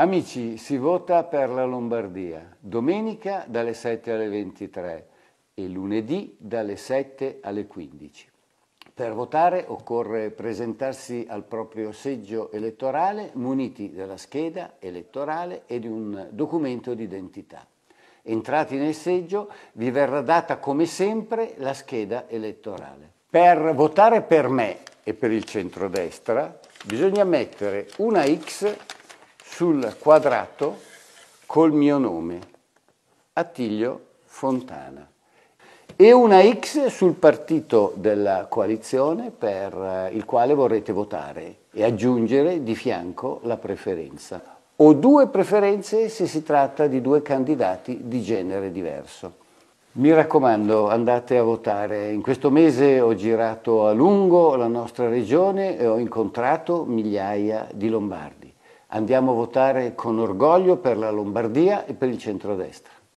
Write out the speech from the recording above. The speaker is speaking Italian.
Amici, si vota per la Lombardia domenica dalle 7 alle 23 e lunedì dalle 7 alle 15. Per votare occorre presentarsi al proprio seggio elettorale muniti della scheda elettorale e di un documento d'identità. Entrati nel seggio vi verrà data come sempre la scheda elettorale. Per votare per me e per il centrodestra bisogna mettere una X sul quadrato col mio nome, Attilio Fontana, e una X sul partito della coalizione per eh, il quale vorrete votare e aggiungere di fianco la preferenza o due preferenze se si tratta di due candidati di genere diverso. Mi raccomando, andate a votare. In questo mese ho girato a lungo la nostra regione e ho incontrato migliaia di lombardi. Andiamo a votare con orgoglio per la Lombardia e per il centrodestra.